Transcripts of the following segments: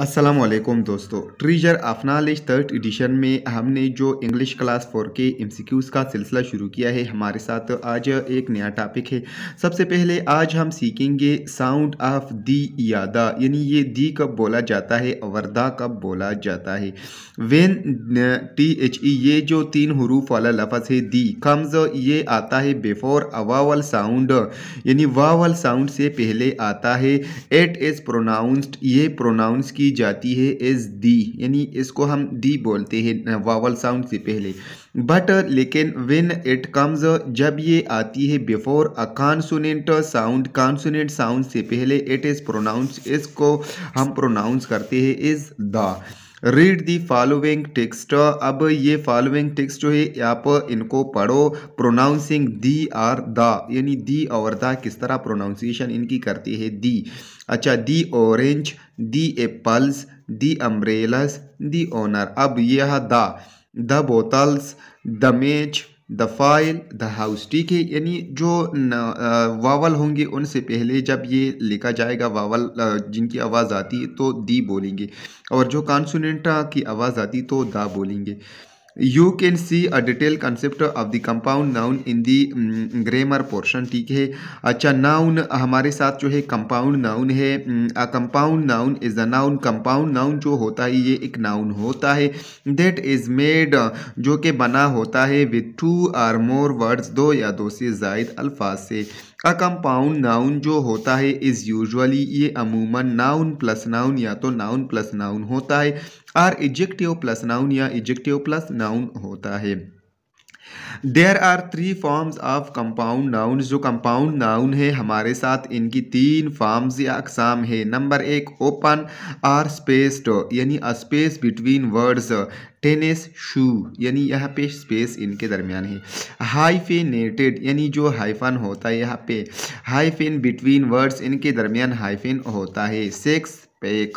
असलकुम दोस्तों treasure of knowledge third edition में हमने जो इंग्लिश क्लास फोर के एमसीक्यूज़ का सिलसिला शुरू किया है हमारे साथ आज एक नया टॉपिक है सबसे पहले आज हम सीखेंगे साउंड ऑफ दी यादा यानी ये दी कब बोला जाता है वर्दा कब बोला जाता है वेन टी एच ई ये जो तीन हरूफ वाला लफज है दी कम्स ये आता है बिफोर अवावल साउंड यानी वावल साउंड से पहले आता है एट इज़ प्रोनाउंस्ड ये प्रोनाउंस की की जाती है एज दी यानी इसको हम दी बोलते हैं वावल साउंड से पहले बट लेकिन वेन इट कम्स जब ये आती है before a consonant sound consonant sound से पहले इट इज़ प्रोनाउंस इसको हम प्रोनाउंस करते हैं is the read the following text अब ये फॉलोइंग टेक्स्ट जो है आप इनको पढ़ो प्रोनाउंसिंग दी आर द यानी दी और द किस तरह प्रोनाउंसिएशन इनकी करती है दी अच्छा the orange the apples the umbrellas the owner अब यह द द बोतल्स द मेज द फाइल द हाउस ठीक है यानी जो वावल होंगे उनसे पहले जब ये लिखा जाएगा वावल जिनकी आवाज़ आती है तो दी बोलेंगे और जो कॉन्सोनेंटा की आवाज़ आती तो दा बोलेंगे you can see a detail concept of the compound noun in the grammar portion ठीक है अच्छा नाउन हमारे साथ जो है कंपाउंड नाउन है a compound noun is a noun compound noun जो होता है ये एक नाउन होता है दैट इज़ मेड जो कि बना होता है with two or more words दो या दो से जायद अल्फाज से अ कंपाउंड नाउन जो होता है इज़ यूजुअली ये अमूमन नाउन प्लस नाउन या तो नाउन प्लस नाउन होता है आर इजेक्टिव प्लस नाउन या इजेक्टिव प्लस नाउन होता है there are three forms of compound noun जो कंपाउंड नाउन है हमारे साथ इनकी तीन फॉर्म्स या अकसाम है नंबर एक ओपन आर स्पेस्ड यानी space between words tennis shoe यानी यहाँ पे स्पेस इनके दरमियान है हाइफिनेटेड यानी जो हाइफन होता है यहाँ पे हाइफिन बिटवीन वर्ड्स इनके दरमियान हाइफिन होता है सेक्स पे एक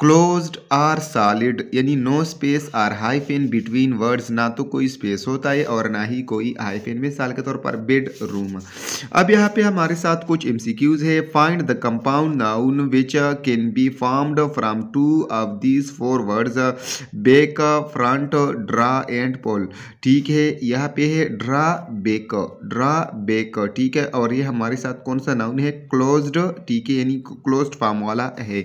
क्लोज्ड आर सॉलिड यानी no space or hyphen between words ना तो कोई स्पेस होता है और ना ही कोई हाईफेन मिसाल के तौर पर बेड रूम अब यहाँ पे हमारे साथ कुछ एम है find the compound noun which can be formed from two of these four words back front draw and pole ठीक है यहाँ पे है ड्रा बेक ड्रा बेक ठीक है और ये हमारे साथ कौन सा नाउन है क्लोज्ड ठीक है यानी क्लोज फॉर्म वाला है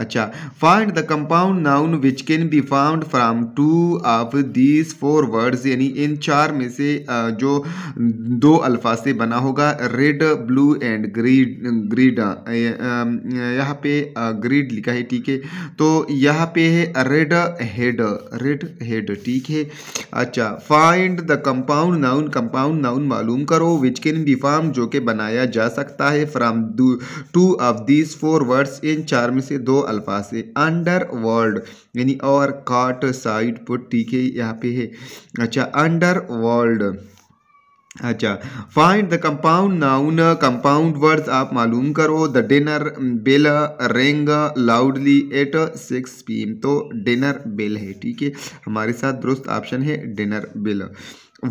अच्छा find the compound noun which can be found from two of these four words यानी इन चार में से जो दो अल्फा से बना होगा red blue and greed greed यहाँ पे ग्रीड लिखा है ठीक है तो यहाँ पे है रेड हेड रेड हेड ठीक है अच्छा find the compound noun compound noun मालूम करो विच कैन बी फार्म जो कि बनाया जा सकता है from two of these four words इन चार में से दो अल्फाज है अंडर वर्ल्ड यानी और काट साइड पुट ठीक है यहाँ पे है अच्छा अंडर वर्ल्ड अच्छा find the compound noun compound words आप मालूम करो the dinner bell rang loudly at six p तो डिनर बेल है ठीक है हमारे साथ दुरुस्त ऑप्शन है dinner bell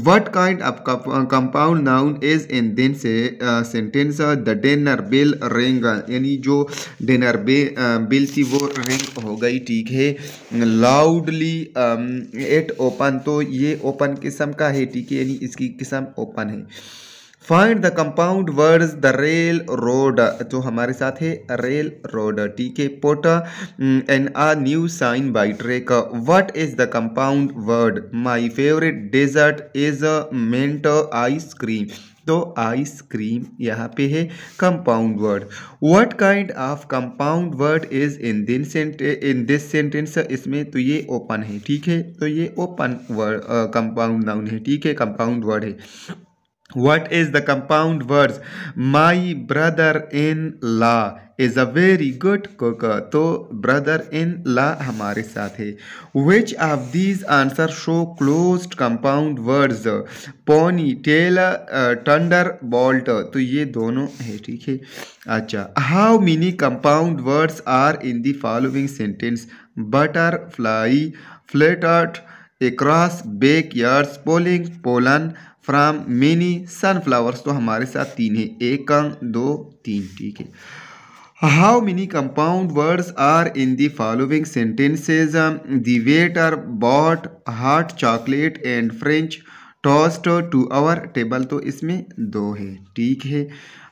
what kind of compound noun is in दिन से sentence the dinner bell ring यानी जो डिनर बे बिल थी वो रिंग हो गई ठीक है लाउडली एट ओपन तो ये ओपन किस्म का है ठीक है यानी इसकी किस्म ओपन है find the compound words the rail road तो हमारे साथ है rail road t k pot and a new sign by track what is the compound word my favourite dessert is mint ice cream तो आइसक्रीम यहाँ पे है compound word what kind of compound word is in दिन in this sentence इसमें तो ये open है ठीक है तो ये ओपन वर्ड कंपाउंड नाउन है ठीक है कंपाउंड वर्ड है What is the compound words? My brother in law is a very good cook तो ब्रदर इन ला हमारे साथ है which of these answer show closed compound words pony tail thunder bolt तो ये दोनों है ठीक है अच्छा how many compound words are in the following sentence butterfly fluttered across back yards polling pollen from many sunflowers तो हमारे साथ तीन है एक अंग दो तीन ठीक है how many compound words are in the following sentences the waiter bought hot chocolate and French toast to our table तो इसमें दो है ठीक है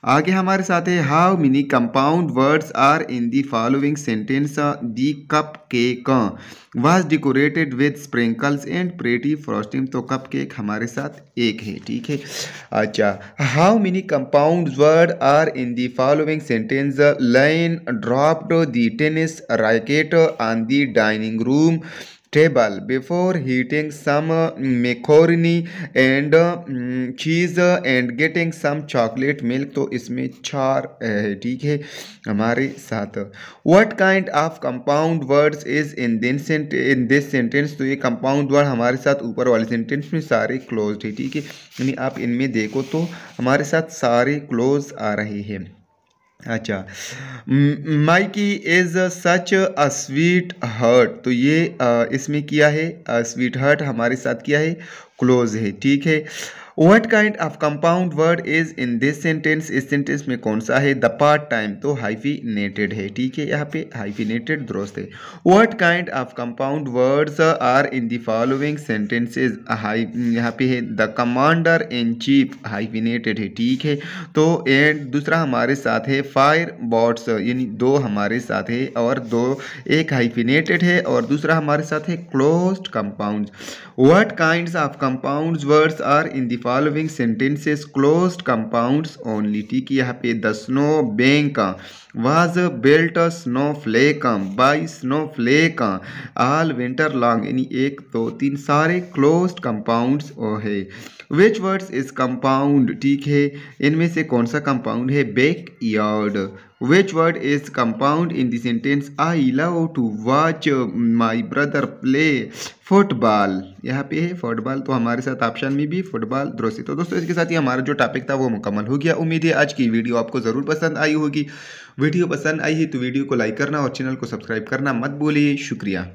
आगे हमारे साथ है how many compound words are in the following sentence the cup cake was decorated with sprinkles and pretty frosting तो कप केक हमारे साथ एक है ठीक है अच्छा how many compound word are in the following sentence Lynn dropped the tennis racket on the dining room table before heating some macaroni and cheese and getting some chocolate milk तो इसमें चार ठीक है हमारे साथ what kind of compound words is in दिन in this sentence तो ये कंपाउंड वर्ड हमारे साथ ऊपर वाले सेंटेंस में सारे क्लोज है ठीक है यानी आप इनमें देखो तो हमारे साथ सारे क्लोज आ रहे हैं अच्छा Mikey is such a sweet heart तो ये इसमें किया है स्वीट हर्ट हमारे साथ किया है क्लोज है ठीक है what kind of compound word is in this sentence इस सेंटेंस में कौन सा है द पार्ट टाइम तो हाइफीनेटेड है ठीक है यहाँ पे हाइफीनेटेड दुरुस्त है what kind of compound words are in the following sentences हाई यहाँ पे है the commander in chief hyphenated है ठीक है तो एंड दूसरा हमारे साथ है फायर बॉट्स यानी दो हमारे साथ है और दो एक हाइफीनेटेड है और दूसरा हमारे साथ है close compound what kind of compound words are in the following sentences closed compounds only ठीक है यहाँ पे the snow bank was built snow flake by snow flake all winter long यानी एक दो तो, तीन सारे क्लोज्ड कंपाउंड्स ओ है विच वर्ड्स इज कंपाउंड ठीक है इनमें से कौन सा कंपाउंड है back yard Which word is compound in the sentence I love to watch my brother play football यहाँ पे है फुटबॉल तो हमारे साथ ऑप्शन में भी फुटबॉल दुरुस्त तो दोस्तों इसके साथ ही हमारा जो टॉपिक था वो मुकम्मल हो गया उम्मीद है आज की वीडियो आपको ज़रूर पसंद आई होगी वीडियो पसंद आई है तो वीडियो को लाइक करना और चैनल को सब्सक्राइब करना मत भूलिए शुक्रिया